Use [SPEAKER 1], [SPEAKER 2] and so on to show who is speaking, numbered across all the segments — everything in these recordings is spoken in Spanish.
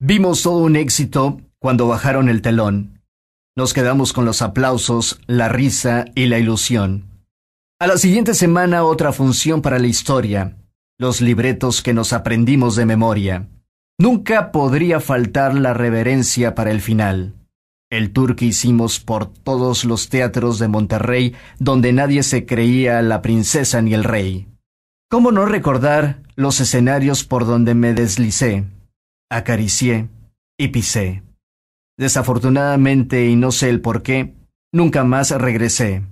[SPEAKER 1] Vimos todo un éxito cuando bajaron el telón. Nos quedamos con los aplausos, la risa y la ilusión. A la siguiente semana otra función para la historia, los libretos que nos aprendimos de memoria. Nunca podría faltar la reverencia para el final. El tour que hicimos por todos los teatros de Monterrey donde nadie se creía la princesa ni el rey. ¿Cómo no recordar los escenarios por donde me deslicé? acaricié y pisé. Desafortunadamente, y no sé el por qué, nunca más regresé.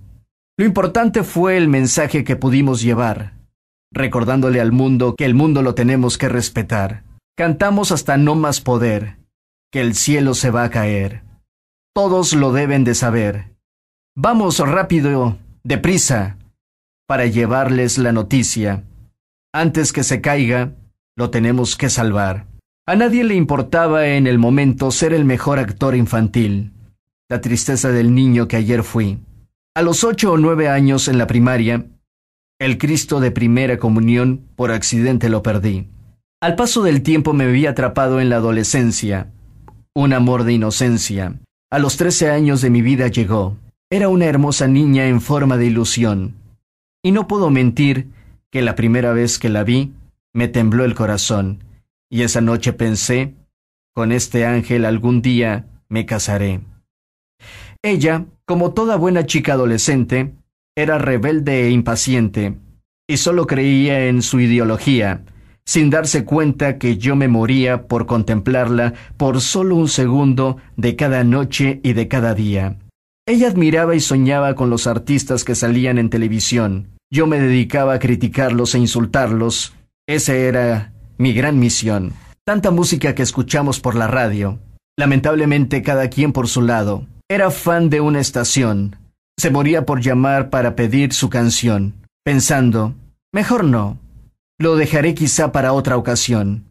[SPEAKER 1] Lo importante fue el mensaje que pudimos llevar, recordándole al mundo que el mundo lo tenemos que respetar. Cantamos hasta no más poder, que el cielo se va a caer. Todos lo deben de saber. Vamos rápido, deprisa, para llevarles la noticia. Antes que se caiga, lo tenemos que salvar. A nadie le importaba en el momento ser el mejor actor infantil. La tristeza del niño que ayer fui. A los ocho o nueve años en la primaria, el Cristo de primera comunión por accidente lo perdí. Al paso del tiempo me vi atrapado en la adolescencia. Un amor de inocencia. A los trece años de mi vida llegó. Era una hermosa niña en forma de ilusión. Y no puedo mentir que la primera vez que la vi, me tembló el corazón y esa noche pensé, con este ángel algún día me casaré. Ella, como toda buena chica adolescente, era rebelde e impaciente, y solo creía en su ideología, sin darse cuenta que yo me moría por contemplarla por solo un segundo de cada noche y de cada día. Ella admiraba y soñaba con los artistas que salían en televisión. Yo me dedicaba a criticarlos e insultarlos. Ese era mi gran misión. Tanta música que escuchamos por la radio, lamentablemente cada quien por su lado, era fan de una estación. Se moría por llamar para pedir su canción, pensando, mejor no, lo dejaré quizá para otra ocasión.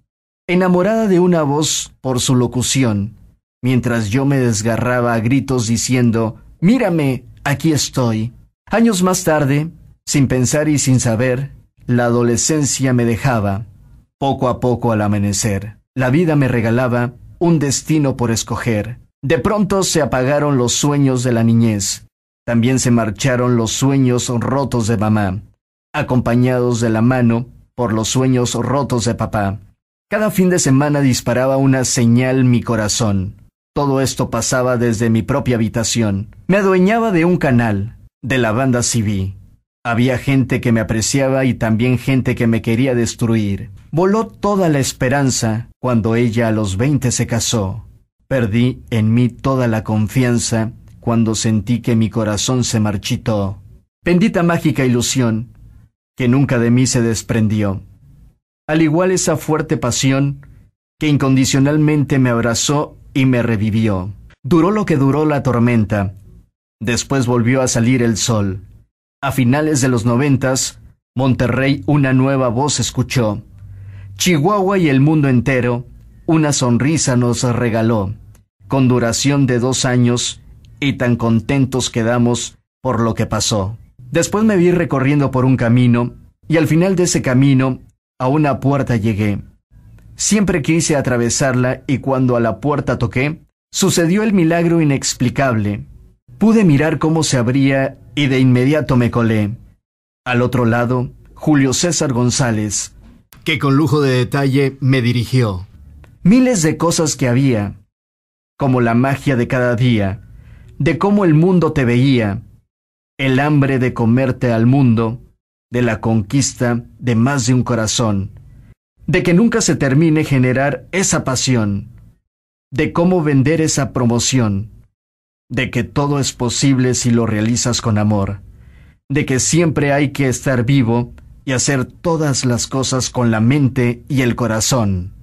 [SPEAKER 1] Enamorada de una voz por su locución, mientras yo me desgarraba a gritos diciendo, mírame, aquí estoy. Años más tarde, sin pensar y sin saber, la adolescencia me dejaba poco a poco al amanecer. La vida me regalaba un destino por escoger. De pronto se apagaron los sueños de la niñez. También se marcharon los sueños rotos de mamá, acompañados de la mano por los sueños rotos de papá. Cada fin de semana disparaba una señal mi corazón. Todo esto pasaba desde mi propia habitación. Me adueñaba de un canal, de la banda CB. Había gente que me apreciaba y también gente que me quería destruir. Voló toda la esperanza cuando ella a los veinte se casó. Perdí en mí toda la confianza cuando sentí que mi corazón se marchitó. Bendita mágica ilusión, que nunca de mí se desprendió. Al igual esa fuerte pasión que incondicionalmente me abrazó y me revivió. Duró lo que duró la tormenta. Después volvió a salir el sol. A finales de los noventas, Monterrey una nueva voz escuchó. Chihuahua y el mundo entero, una sonrisa nos regaló, con duración de dos años, y tan contentos quedamos por lo que pasó. Después me vi recorriendo por un camino, y al final de ese camino, a una puerta llegué. Siempre quise atravesarla y cuando a la puerta toqué, sucedió el milagro inexplicable. Pude mirar cómo se abría y de inmediato me colé. Al otro lado, Julio César González, que con lujo de detalle me dirigió. Miles de cosas que había, como la magia de cada día, de cómo el mundo te veía, el hambre de comerte al mundo, de la conquista de más de un corazón, de que nunca se termine generar esa pasión, de cómo vender esa promoción, de que todo es posible si lo realizas con amor, de que siempre hay que estar vivo y hacer todas las cosas con la mente y el corazón,